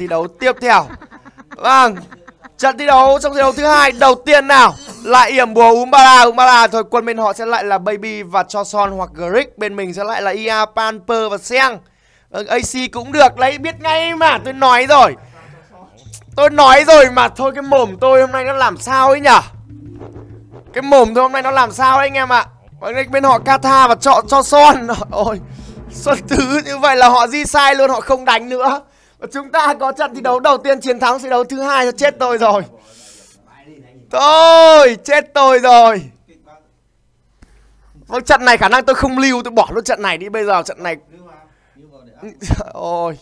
thi đấu tiếp theo vâng trận thi đấu trong thi đấu thứ hai đầu tiên nào lại yểm bùa Umbara Umbara thôi quân bên họ sẽ lại là Baby và Cho Son hoặc Grick bên mình sẽ lại là Ia Panper và Seng ừ, ờ, AC cũng được lấy biết ngay mà tôi nói rồi tôi nói rồi mà thôi cái mồm tôi hôm nay nó làm sao ấy nhở cái mồm tôi hôm nay nó làm sao đấy anh em ạ à? bên họ Kata và chọn Cho Son ôi Xuân thứ như vậy là họ di sai luôn họ không đánh nữa Chúng ta có trận thi đấu đầu tiên chiến thắng sẽ đấu thứ hai chết tôi rồi. Thôi, chết tôi rồi. Vâng, trận này khả năng tôi không lưu, tôi bỏ luôn trận này đi. Bây giờ trận này... À? Ôi...